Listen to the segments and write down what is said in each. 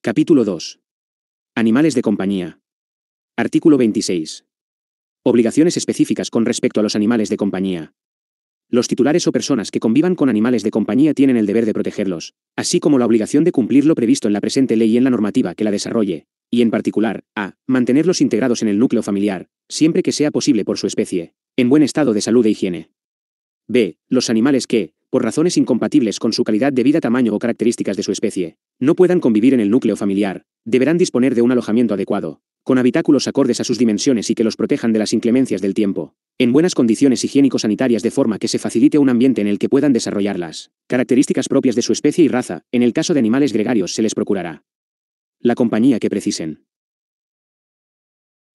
Capítulo 2. Animales de compañía. Artículo 26. Obligaciones específicas con respecto a los animales de compañía. Los titulares o personas que convivan con animales de compañía tienen el deber de protegerlos, así como la obligación de cumplir lo previsto en la presente ley y en la normativa que la desarrolle, y en particular, a mantenerlos integrados en el núcleo familiar, siempre que sea posible por su especie, en buen estado de salud e higiene. B. Los animales que, por razones incompatibles con su calidad de vida, tamaño o características de su especie, no puedan convivir en el núcleo familiar, deberán disponer de un alojamiento adecuado, con habitáculos acordes a sus dimensiones y que los protejan de las inclemencias del tiempo, en buenas condiciones higiénico-sanitarias de forma que se facilite un ambiente en el que puedan desarrollarlas. Características propias de su especie y raza, en el caso de animales gregarios se les procurará. La compañía que precisen.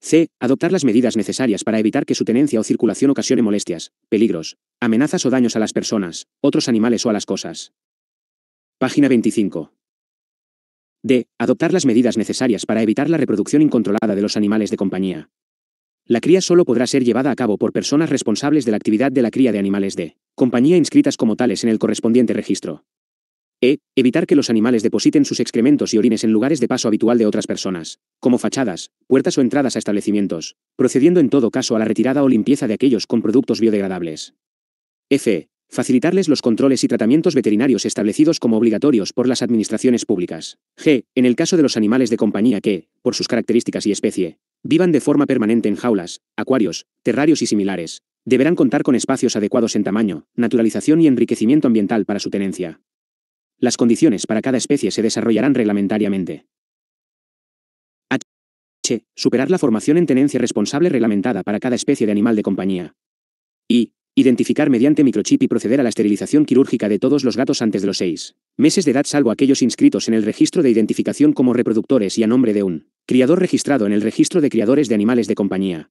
C. Adoptar las medidas necesarias para evitar que su tenencia o circulación ocasione molestias, peligros, amenazas o daños a las personas, otros animales o a las cosas. Página 25. D. Adoptar las medidas necesarias para evitar la reproducción incontrolada de los animales de compañía. La cría solo podrá ser llevada a cabo por personas responsables de la actividad de la cría de animales de compañía inscritas como tales en el correspondiente registro. E. Evitar que los animales depositen sus excrementos y orines en lugares de paso habitual de otras personas, como fachadas, puertas o entradas a establecimientos, procediendo en todo caso a la retirada o limpieza de aquellos con productos biodegradables. E, F. Facilitarles los controles y tratamientos veterinarios establecidos como obligatorios por las administraciones públicas. G. En el caso de los animales de compañía que, por sus características y especie, vivan de forma permanente en jaulas, acuarios, terrarios y similares, deberán contar con espacios adecuados en tamaño, naturalización y enriquecimiento ambiental para su tenencia. Las condiciones para cada especie se desarrollarán reglamentariamente. H. Superar la formación en tenencia responsable reglamentada para cada especie de animal de compañía. I. Identificar mediante microchip y proceder a la esterilización quirúrgica de todos los gatos antes de los seis meses de edad salvo aquellos inscritos en el registro de identificación como reproductores y a nombre de un criador registrado en el registro de criadores de animales de compañía.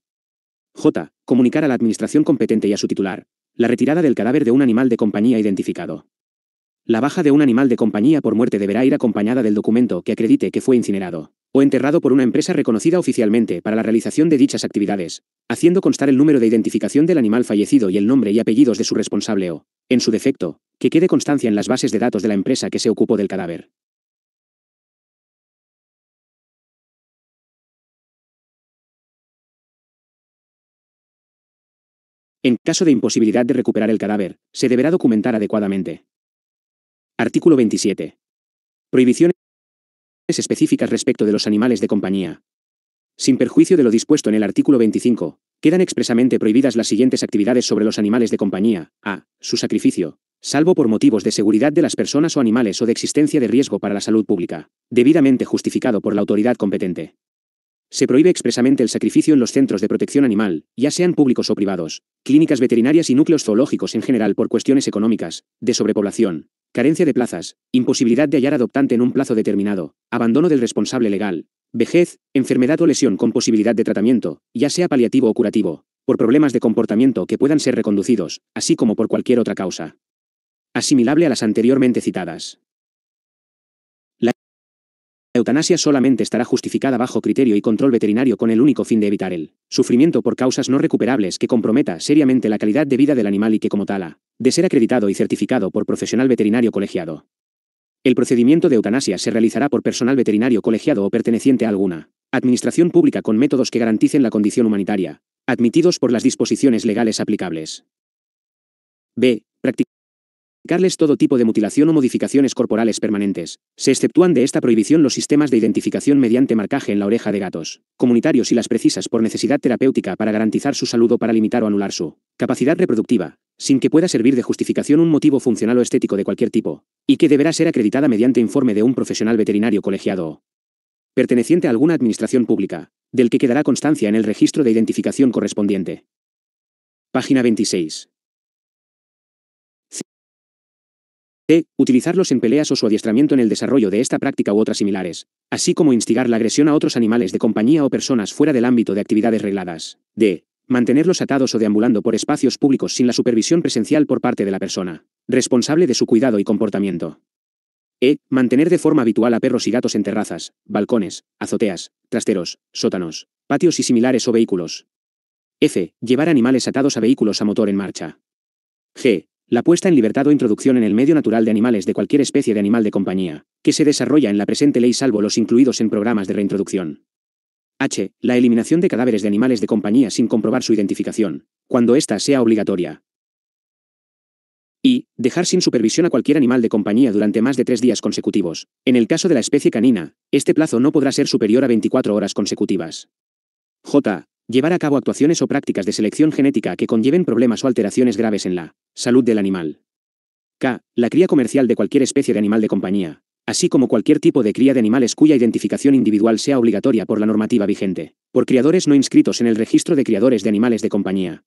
J. Comunicar a la administración competente y a su titular la retirada del cadáver de un animal de compañía identificado. La baja de un animal de compañía por muerte deberá ir acompañada del documento que acredite que fue incinerado o enterrado por una empresa reconocida oficialmente para la realización de dichas actividades, haciendo constar el número de identificación del animal fallecido y el nombre y apellidos de su responsable o, en su defecto, que quede constancia en las bases de datos de la empresa que se ocupó del cadáver. En caso de imposibilidad de recuperar el cadáver, se deberá documentar adecuadamente. Artículo 27. Prohibiciones específicas respecto de los animales de compañía. Sin perjuicio de lo dispuesto en el artículo 25, quedan expresamente prohibidas las siguientes actividades sobre los animales de compañía, a. su sacrificio, salvo por motivos de seguridad de las personas o animales o de existencia de riesgo para la salud pública, debidamente justificado por la autoridad competente. Se prohíbe expresamente el sacrificio en los centros de protección animal, ya sean públicos o privados, clínicas veterinarias y núcleos zoológicos en general por cuestiones económicas, de sobrepoblación, Carencia de plazas, imposibilidad de hallar adoptante en un plazo determinado, abandono del responsable legal, vejez, enfermedad o lesión con posibilidad de tratamiento, ya sea paliativo o curativo, por problemas de comportamiento que puedan ser reconducidos, así como por cualquier otra causa. Asimilable a las anteriormente citadas eutanasia solamente estará justificada bajo criterio y control veterinario con el único fin de evitar el sufrimiento por causas no recuperables que comprometa seriamente la calidad de vida del animal y que como tal de ser acreditado y certificado por profesional veterinario colegiado. El procedimiento de eutanasia se realizará por personal veterinario colegiado o perteneciente a alguna administración pública con métodos que garanticen la condición humanitaria, admitidos por las disposiciones legales aplicables. B todo tipo de mutilación o modificaciones corporales permanentes. Se exceptúan de esta prohibición los sistemas de identificación mediante marcaje en la oreja de gatos, comunitarios y las precisas por necesidad terapéutica para garantizar su salud o para limitar o anular su capacidad reproductiva, sin que pueda servir de justificación un motivo funcional o estético de cualquier tipo, y que deberá ser acreditada mediante informe de un profesional veterinario colegiado perteneciente a alguna administración pública, del que quedará constancia en el registro de identificación correspondiente. Página 26. E. Utilizarlos en peleas o su adiestramiento en el desarrollo de esta práctica u otras similares, así como instigar la agresión a otros animales de compañía o personas fuera del ámbito de actividades regladas. D. Mantenerlos atados o deambulando por espacios públicos sin la supervisión presencial por parte de la persona responsable de su cuidado y comportamiento. E. Mantener de forma habitual a perros y gatos en terrazas, balcones, azoteas, trasteros, sótanos, patios y similares o vehículos. F. Llevar animales atados a vehículos a motor en marcha. G. La puesta en libertad o introducción en el medio natural de animales de cualquier especie de animal de compañía, que se desarrolla en la presente ley salvo los incluidos en programas de reintroducción. H. La eliminación de cadáveres de animales de compañía sin comprobar su identificación, cuando ésta sea obligatoria. Y, dejar sin supervisión a cualquier animal de compañía durante más de tres días consecutivos. En el caso de la especie canina, este plazo no podrá ser superior a 24 horas consecutivas. J. Llevar a cabo actuaciones o prácticas de selección genética que conlleven problemas o alteraciones graves en la Salud del animal. K. La cría comercial de cualquier especie de animal de compañía, así como cualquier tipo de cría de animales cuya identificación individual sea obligatoria por la normativa vigente, por criadores no inscritos en el registro de criadores de animales de compañía.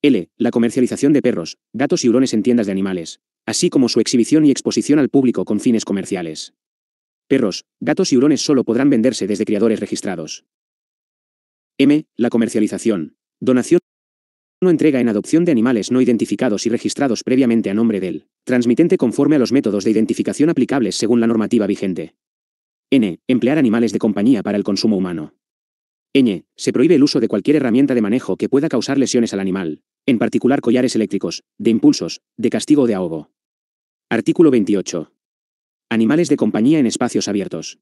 L. La comercialización de perros, gatos y hurones en tiendas de animales, así como su exhibición y exposición al público con fines comerciales. Perros, gatos y hurones solo podrán venderse desde criadores registrados. M. La comercialización, donación no entrega en adopción de animales no identificados y registrados previamente a nombre del transmitente conforme a los métodos de identificación aplicables según la normativa vigente. N. Emplear animales de compañía para el consumo humano. Ñ. Se prohíbe el uso de cualquier herramienta de manejo que pueda causar lesiones al animal, en particular collares eléctricos, de impulsos, de castigo o de ahogo. Artículo 28. Animales de compañía en espacios abiertos.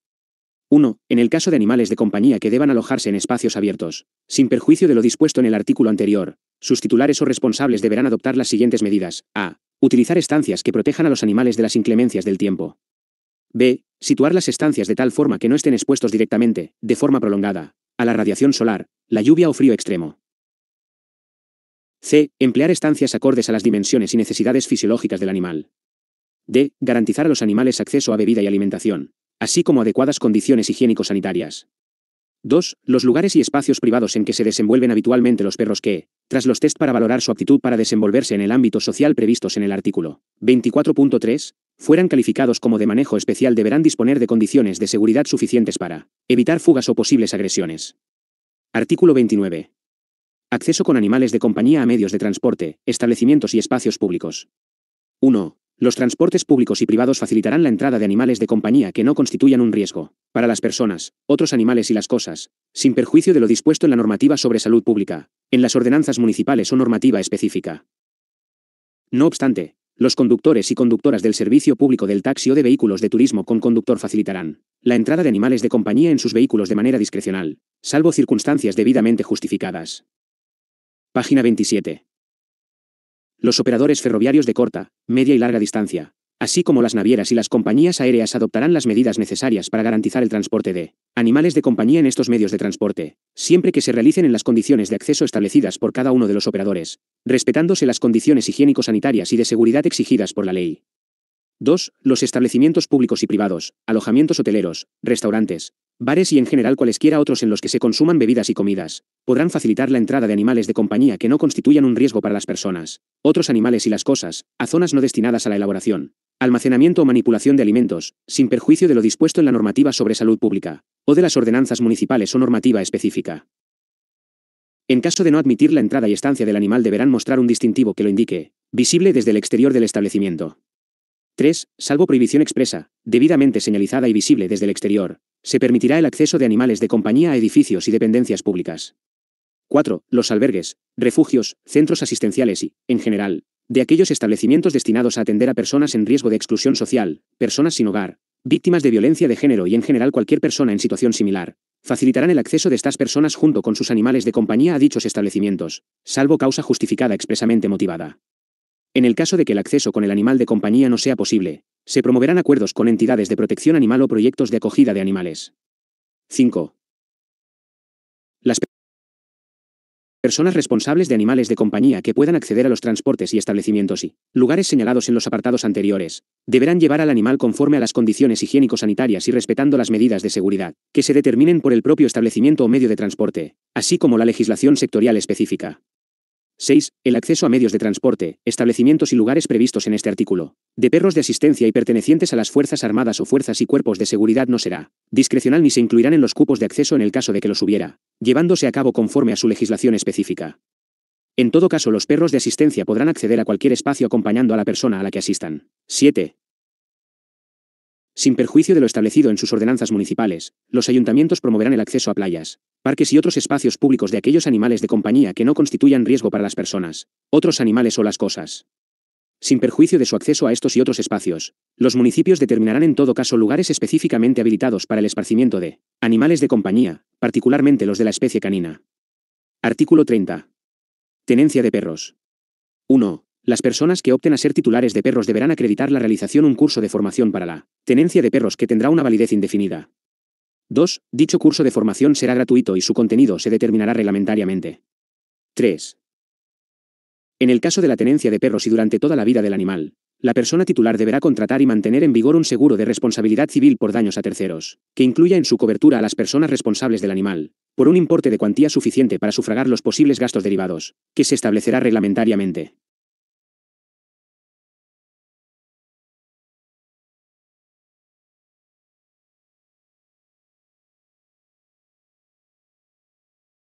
1. En el caso de animales de compañía que deban alojarse en espacios abiertos, sin perjuicio de lo dispuesto en el artículo anterior, sus titulares o responsables deberán adoptar las siguientes medidas. A. Utilizar estancias que protejan a los animales de las inclemencias del tiempo. B. Situar las estancias de tal forma que no estén expuestos directamente, de forma prolongada, a la radiación solar, la lluvia o frío extremo. C. Emplear estancias acordes a las dimensiones y necesidades fisiológicas del animal. D. Garantizar a los animales acceso a bebida y alimentación, así como adecuadas condiciones higiénico-sanitarias. 2. Los lugares y espacios privados en que se desenvuelven habitualmente los perros que, tras los test para valorar su aptitud para desenvolverse en el ámbito social previstos en el artículo 24.3, fueran calificados como de manejo especial deberán disponer de condiciones de seguridad suficientes para evitar fugas o posibles agresiones. Artículo 29. Acceso con animales de compañía a medios de transporte, establecimientos y espacios públicos. 1. Los transportes públicos y privados facilitarán la entrada de animales de compañía que no constituyan un riesgo para las personas, otros animales y las cosas, sin perjuicio de lo dispuesto en la normativa sobre salud pública, en las ordenanzas municipales o normativa específica. No obstante, los conductores y conductoras del servicio público del taxi o de vehículos de turismo con conductor facilitarán la entrada de animales de compañía en sus vehículos de manera discrecional, salvo circunstancias debidamente justificadas. Página 27. Los operadores ferroviarios de corta, media y larga distancia, así como las navieras y las compañías aéreas adoptarán las medidas necesarias para garantizar el transporte de animales de compañía en estos medios de transporte, siempre que se realicen en las condiciones de acceso establecidas por cada uno de los operadores, respetándose las condiciones higiénico-sanitarias y de seguridad exigidas por la ley. 2. Los establecimientos públicos y privados, alojamientos hoteleros, restaurantes, bares y en general cualesquiera otros en los que se consuman bebidas y comidas, podrán facilitar la entrada de animales de compañía que no constituyan un riesgo para las personas, otros animales y las cosas, a zonas no destinadas a la elaboración, almacenamiento o manipulación de alimentos, sin perjuicio de lo dispuesto en la normativa sobre salud pública, o de las ordenanzas municipales o normativa específica. En caso de no admitir la entrada y estancia del animal deberán mostrar un distintivo que lo indique, visible desde el exterior del establecimiento. 3. Salvo prohibición expresa, debidamente señalizada y visible desde el exterior, se permitirá el acceso de animales de compañía a edificios y dependencias públicas. 4. Los albergues, refugios, centros asistenciales y, en general, de aquellos establecimientos destinados a atender a personas en riesgo de exclusión social, personas sin hogar, víctimas de violencia de género y en general cualquier persona en situación similar, facilitarán el acceso de estas personas junto con sus animales de compañía a dichos establecimientos, salvo causa justificada expresamente motivada. En el caso de que el acceso con el animal de compañía no sea posible, se promoverán acuerdos con entidades de protección animal o proyectos de acogida de animales. 5. Las personas responsables de animales de compañía que puedan acceder a los transportes y establecimientos y lugares señalados en los apartados anteriores, deberán llevar al animal conforme a las condiciones higiénico-sanitarias y respetando las medidas de seguridad que se determinen por el propio establecimiento o medio de transporte, así como la legislación sectorial específica. 6. El acceso a medios de transporte, establecimientos y lugares previstos en este artículo. De perros de asistencia y pertenecientes a las Fuerzas Armadas o Fuerzas y Cuerpos de Seguridad no será discrecional ni se incluirán en los cupos de acceso en el caso de que los hubiera, llevándose a cabo conforme a su legislación específica. En todo caso, los perros de asistencia podrán acceder a cualquier espacio acompañando a la persona a la que asistan. 7. Sin perjuicio de lo establecido en sus ordenanzas municipales, los ayuntamientos promoverán el acceso a playas, parques y otros espacios públicos de aquellos animales de compañía que no constituyan riesgo para las personas, otros animales o las cosas. Sin perjuicio de su acceso a estos y otros espacios, los municipios determinarán en todo caso lugares específicamente habilitados para el esparcimiento de animales de compañía, particularmente los de la especie canina. Artículo 30. Tenencia de perros. 1. Las personas que opten a ser titulares de perros deberán acreditar la realización un curso de formación para la tenencia de perros que tendrá una validez indefinida. 2. Dicho curso de formación será gratuito y su contenido se determinará reglamentariamente. 3. En el caso de la tenencia de perros y durante toda la vida del animal, la persona titular deberá contratar y mantener en vigor un seguro de responsabilidad civil por daños a terceros, que incluya en su cobertura a las personas responsables del animal, por un importe de cuantía suficiente para sufragar los posibles gastos derivados, que se establecerá reglamentariamente.